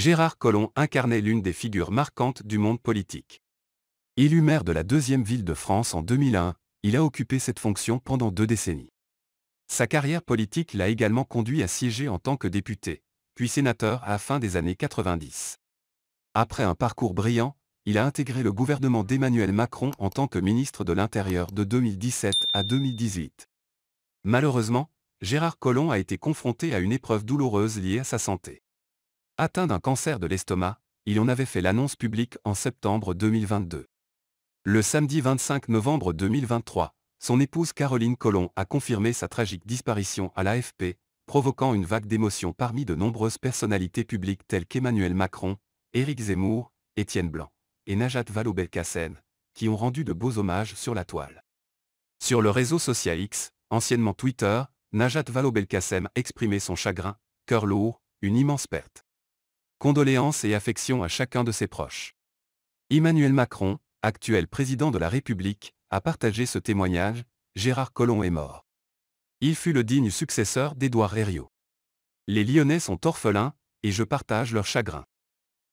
Gérard Collomb incarnait l'une des figures marquantes du monde politique. Élu maire de la deuxième ville de France en 2001, il a occupé cette fonction pendant deux décennies. Sa carrière politique l'a également conduit à siéger en tant que député, puis sénateur à la fin des années 90. Après un parcours brillant, il a intégré le gouvernement d'Emmanuel Macron en tant que ministre de l'Intérieur de 2017 à 2018. Malheureusement, Gérard Collomb a été confronté à une épreuve douloureuse liée à sa santé. Atteint d'un cancer de l'estomac, il en avait fait l'annonce publique en septembre 2022. Le samedi 25 novembre 2023, son épouse Caroline Colomb a confirmé sa tragique disparition à l'AFP, provoquant une vague d'émotion parmi de nombreuses personnalités publiques telles qu'Emmanuel Macron, Éric Zemmour, Étienne Blanc et Najat Vallaud-Belkacem, qui ont rendu de beaux hommages sur la toile. Sur le réseau social X, anciennement Twitter, Najat Vallaud-Belkacem exprimait son chagrin, cœur lourd, une immense perte. Condoléances et affection à chacun de ses proches. Emmanuel Macron, actuel président de la République, a partagé ce témoignage, Gérard Collomb est mort. Il fut le digne successeur d'Édouard Herriot. Les Lyonnais sont orphelins, et je partage leur chagrin.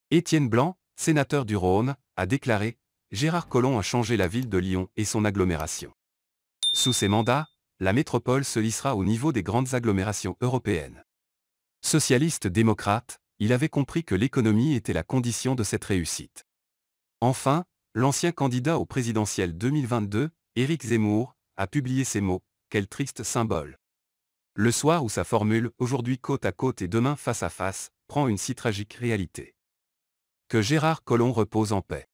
Étienne Blanc, sénateur du Rhône, a déclaré Gérard Collomb a changé la ville de Lyon et son agglomération. Sous ses mandats, la métropole se lissera au niveau des grandes agglomérations européennes. Socialiste démocrate, il avait compris que l'économie était la condition de cette réussite. Enfin, l'ancien candidat au présidentiel 2022, Éric Zemmour, a publié ces mots, quel triste symbole. Le soir où sa formule aujourd'hui côte à côte et demain face à face prend une si tragique réalité. Que Gérard Collomb repose en paix.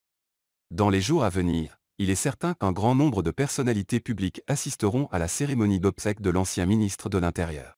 Dans les jours à venir, il est certain qu'un grand nombre de personnalités publiques assisteront à la cérémonie d'obsèque de l'ancien ministre de l'Intérieur.